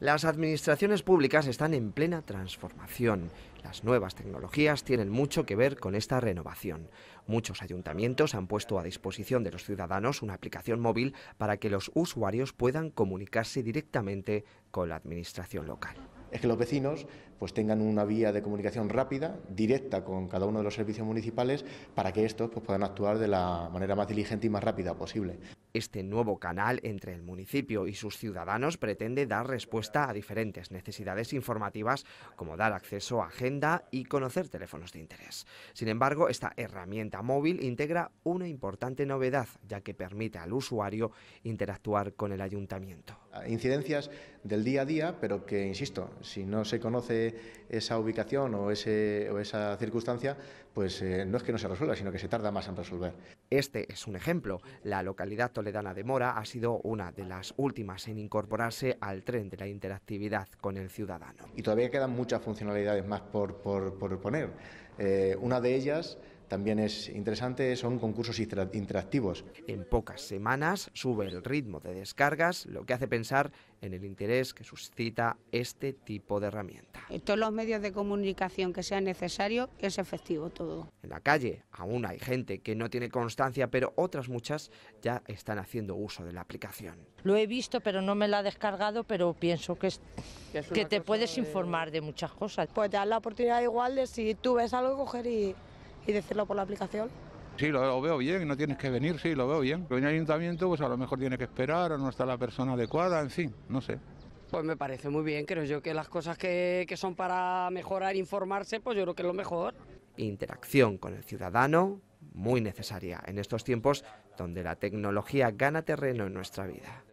Las administraciones públicas están en plena transformación. Las nuevas tecnologías tienen mucho que ver con esta renovación. Muchos ayuntamientos han puesto a disposición de los ciudadanos una aplicación móvil para que los usuarios puedan comunicarse directamente con la administración local. Es que los vecinos pues tengan una vía de comunicación rápida, directa con cada uno de los servicios municipales para que estos pues, puedan actuar de la manera más diligente y más rápida posible. Este nuevo canal entre el municipio y sus ciudadanos pretende dar respuesta a diferentes necesidades informativas como dar acceso a agenda y conocer teléfonos de interés. Sin embargo, esta herramienta móvil integra una importante novedad ya que permite al usuario interactuar con el ayuntamiento. Incidencias del día a día, pero que, insisto, si no se conoce esa ubicación o, esa circunstancia, pues eh, no es que no se resuelva, sino que se tarda más en resolver. Este es un ejemplo. La localidad toledana de Mora ha sido una de las últimas en incorporarse al tren de la interactividad con el ciudadano. Y todavía quedan muchas funcionalidades más por, poner. Eh, una de ellas también es interesante, son concursos interactivos. En pocas semanas sube el ritmo de descargas, lo que hace pensar en el interés que suscita este tipo de herramienta. En todos los medios de comunicación que sea necesario es efectivo todo. En la calle aún hay gente que no tiene constancia, pero otras muchas ya están haciendo uso de la aplicación. Lo he visto, pero no me la ha descargado, pero pienso que, que, te puedes informar de muchas cosas. Pues te la oportunidad igual de si tú ves algo coger y y decirlo por la aplicación. Sí, lo, veo bien, no tienes que venir, sí, lo veo bien. Pero en el ayuntamiento, pues a lo mejor tiene que esperar, o no está la persona adecuada, en fin, no sé. Pues me parece muy bien, creo yo que las cosas que, que son para mejorar, informarse, pues yo creo que es lo mejor. Interacción con el ciudadano, muy necesaria en estos tiempos donde la tecnología gana terreno en nuestra vida.